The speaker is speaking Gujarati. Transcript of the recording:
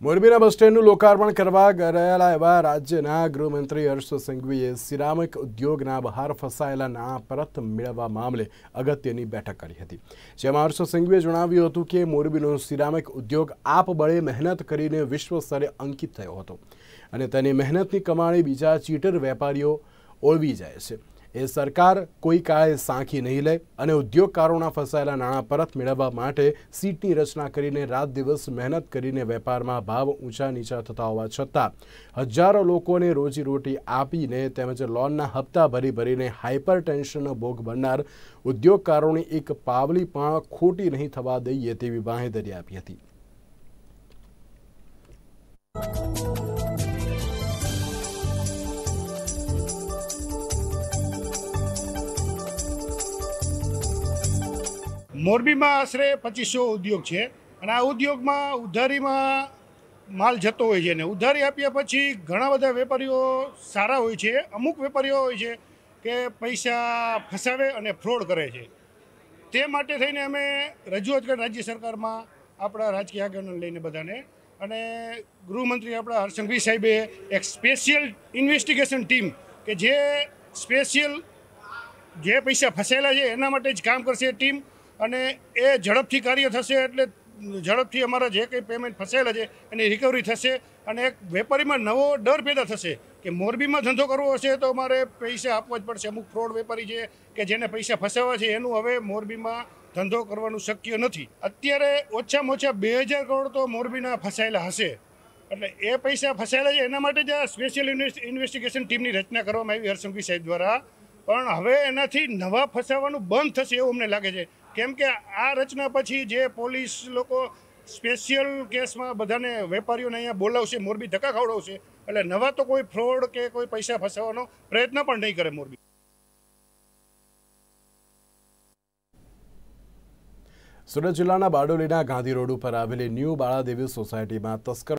મોરબીના બસ સ્ટેન્ડનું લોકાર્પણ કરવા ગયેલા એવા રાજ્યના ગૃહમંત્રી હર્ષ સંઘવીએ સિરામિક ઉદ્યોગના બહાર ફસાયેલા નાણાં પરત મેળવવા મામલે અગત્યની બેઠક કરી હતી જેમાં હર્ષ સંઘવીએ જણાવ્યું હતું કે મોરબીનો સિરામિક ઉદ્યોગ આપબળે મહેનત કરીને વિશ્વ સ્તરે અંકિત થયો હતો અને તેની મહેનતની કમાણી બીજા ચીટર વેપારીઓ ઓળવી જાય છે એ સરકાર કોઈ કાળે સાંખી નહીં લે અને ઉદ્યોગકારોના ફસાયેલા નાણાં પરત મેળવવા માટે સીટની રચના કરીને રાત દિવસ મહેનત કરીને વેપારમાં ભાવ ઊંચા નીચા થતા હોવા છતાં હજારો લોકોને રોજીરોટી આપીને તેમજ લોનના હપ્તા ભરી ભરીને હાઇપર ટેન્શનનો ભોગ બનનાર ઉદ્યોગકારોની એક પાવલી પણ ખોટી નહીં થવા દઈએ તેવી બાંહેધરી આપી હતી મોરબીમાં આશરે પચીસો ઉદ્યોગ છે અને આ ઉદ્યોગમાં ઉધારીમાં માલ જતો હોય છે ને ઉધારી આપ્યા પછી ઘણા બધા વેપારીઓ સારા હોય છે અમુક વેપારીઓ હોય છે કે પૈસા ફસાવે અને ફ્રોડ કરે છે તે માટે થઈને અમે રજૂઆત કરી રાજ્ય સરકારમાં આપણા રાજકીય આગેવાનો લઈને બધાને અને ગૃહમંત્રી આપણા હરસંઘવી સાહેબે એક સ્પેશિયલ ઇન્વેસ્ટિગેશન ટીમ કે જે સ્પેશિયલ જે પૈસા ફસાયેલા છે એના માટે જ કામ કરશે ટીમ અને એ ઝડપથી કાર્ય થશે એટલે ઝડપથી અમારા જે કંઈ પેમેન્ટ ફસાયેલા છે એની રિકવરી થશે અને એક વેપારીમાં નવો ડર પેદા થશે કે મોરબીમાં ધંધો કરવો હશે તો અમારે પૈસા આપવા જ પડશે અમુક ફ્રોડ વેપારી છે કે જેને પૈસા ફસાવા છે એનું હવે મોરબીમાં ધંધો કરવાનું શક્ય નથી અત્યારે ઓછામાં ઓછા બે હજાર કરોડ તો મોરબીના ફસાયેલા હશે એટલે એ પૈસા ફસાયેલા છે એના માટે જ આ સ્પેશિયલ ઇન્વેસ્ટિગેશન ટીમની રચના કરવામાં આવી હરસંઘવી સાહેબ દ્વારા પણ હવે એનાથી નવા ફસાવાનું બંધ થશે એવું અમને લાગે છે કેમ કે આ રચના પછી જે પોલીસ લોકો સ્પેશિયલ કેસમાં બધાને વેપારીઓને અહીંયા બોલાવશે મોરબી ધક્કા ખવડાવશે એટલે નવા તો કોઈ ફ્રોડ કે કોઈ પૈસા ફસાવવાનો પ્રયત્ન પણ નહીં કરે મોરબી સુરત જિલ્લાના બારડોલીના ગાંધી રોડ ઉપર આવેલી ન્યૂ બાળાદેવી સોસાયટીમાં તસ્કર